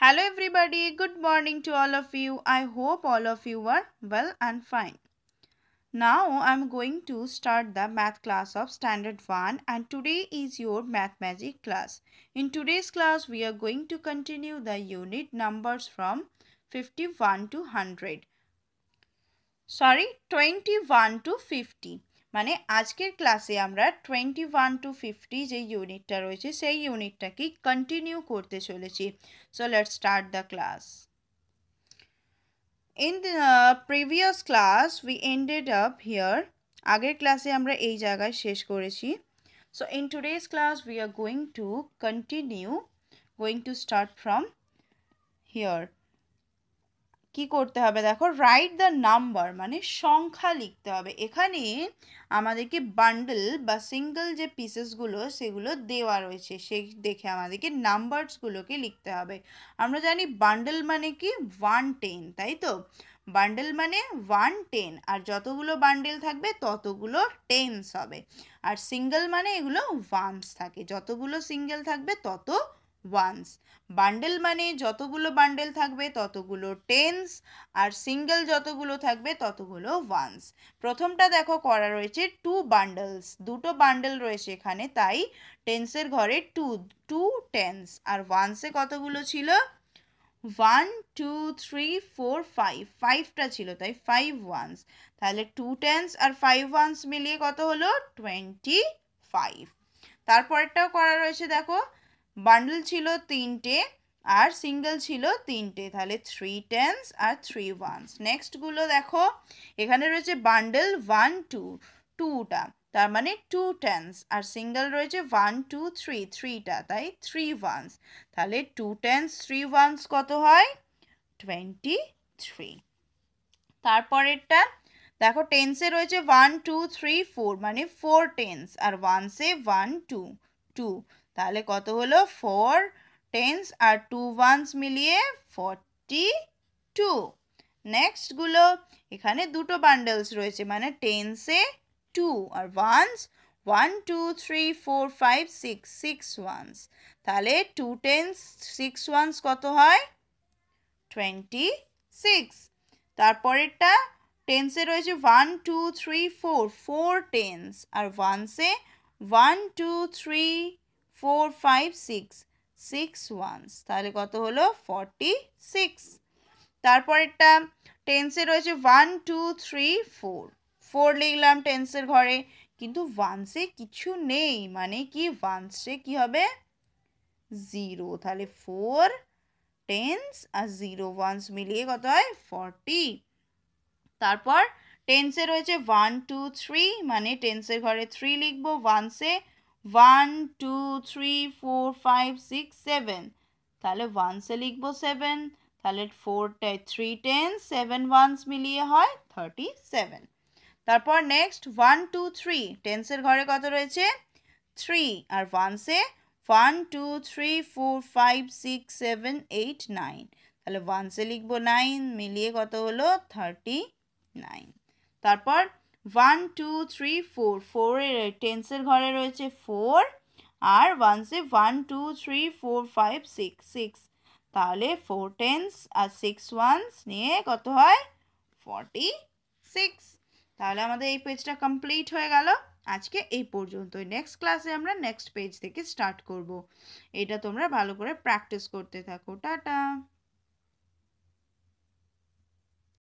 Hello everybody, good morning to all of you. I hope all of you are well and fine. Now I am going to start the math class of standard 1 and today is your math magic class. In today's class we are going to continue the unit numbers from 51 to 100. Sorry 21 to 50. মানে আজকের ক্লাসে আমরা twenty one two fifty যে ইউনিটটা রয়েছে সেই ইউনিটটাকে continue করতে চলেছি so let start the class in previous class we ended up here আগের ক্লাসে আমরা এই জায়গায় শেষ করেছি so in today's class we are going to continue going to start from here কি করতে হবে দেখো রাইট দ্য নাম্বার মানে সংখ্যা লিখতে হবে এখানে আমাদেরকে বান্ডেল বা সিঙ্গল যে পিসেসগুলো সেগুলো দেওয়া রয়েছে সেই দেখে আমাদেরকে নাম্বারসগুলোকে লিখতে হবে আমরা জানি বান্ডেল মানে কি ওয়ান টেন তাই তো বান্ডেল মানে ওয়ান টেন আর যতগুলো বান্ডেল থাকবে ততগুলো টেন্স হবে আর সিঙ্গেল মানে এগুলো ওয়ান্স থাকে যতগুলো সিঙ্গেল থাকবে তত ওয়ান্স বান্ডেল মানে যতগুলো বান্ডেল থাকবে ততগুলো টেন্স আর সিঙ্গেল যতগুলো থাকবে ততগুলো ওয়ান্স প্রথমটা দেখো করা রয়েছে টু বান্ডেলস দুটো বান্ডেল রয়েছে এখানে তাই টেন্সের ঘরে টু টু টেন্স আর ওয়ান্সে কতগুলো ছিল one two three four five ফাইভটা ছিল তাই ফাইভ ওয়ান্স তাহলে টু টেন্স আর ফাইভ ওয়ান্স মিলিয়ে কত হলো টোয়েন্টি ফাইভ তারপরেরটাও করা রয়েছে দেখো বান্ডেল ছিল তিনটে আর সিঙ্গেল ছিল তিনটে তাহলে থ্রি টেন্স আর থ্রি ওয়ানস নেক্সটগুলো দেখো এখানে রয়েছে বান্ডেল ওয়ান টু টুটা তার মানে টু টেন্স আর সিঙ্গেল রয়েছে ওয়ান টু থ্রি থ্রিটা তাই থ্রি ওয়ানস তাহলে টু টেন্স থ্রি ওয়ানস কত হয় টোয়েন্টি থ্রি তারপরেরটা দেখো টেন্সে রয়েছে ওয়ান টু থ্রি ফোর মানে ফোর টেন্স আর ওয়ানসে ওয়ান টু টু তাহলে কত হলো ফোর টেন্স আর টু ওয়ান্স মিলিয়ে ফর্টি টু নেক্সটগুলো এখানে দুটো বান্ডেলস রয়েছে মানে টেন্সে টু আর ones one two three four five six six ones তাহলে টু টেন্স সিক্স ওয়ান্স কত হয় টোয়েন্টি সিক্স তারপরেরটা টেন্সে রয়েছে one two three four four tens আর ওয়ান্সে one two three four five six six ones তাহলে কত হলো ফর্টি সিক্স তারপরেরটা টেন্সে রয়েছে one two three four four লিখলাম টেন্সের ঘরে কিন্তু ওয়ানসে কিছু নেই মানে কি ওয়ানসে কি হবে জিরো তাহলে ফোর টেন্স আর জিরো ওয়ানস মিলিয়ে কত হয় ফর্টি তারপর টেন্সে রয়েছে ওয়ান টু থ্রি মানে টেন্সের ঘরে থ্রি লিখবো ওয়ানসে one two three four five six seven তাহলে সে লিখবো সেভেন তাহলে ফোরটায় থ্রি টেন সেভেন ওয়ান্স মিলিয়ে হয় থার্টি সেভেন তারপর নেক্সট ওয়ান টু থ্রি টেন্সের ঘরে কত রয়েছে থ্রি আর ওয়ান্সে one two three four five six seven eight nine তাহলে সে লিখবো নাইন মিলিয়ে কত হলো থার্টি নাইন তারপর ওয়ান টু থ্রি ফোর ফোরের টেন্সের ঘরে রয়েছে ফোর আর ওয়ানসে one two three four five six six তাহলে ফোর টেন্স আর সিক্স ওয়ানস নিয়ে কত হয় ফর্টি সিক্স তাহলে আমাদের এই পেজটা কমপ্লিট হয়ে গেল আজকে এই পর্যন্তই নেক্সট ক্লাসে আমরা নেক্সট পেজ থেকে স্টার্ট করব এটা তোমরা ভালো করে প্র্যাকটিস করতে থাকো টাটা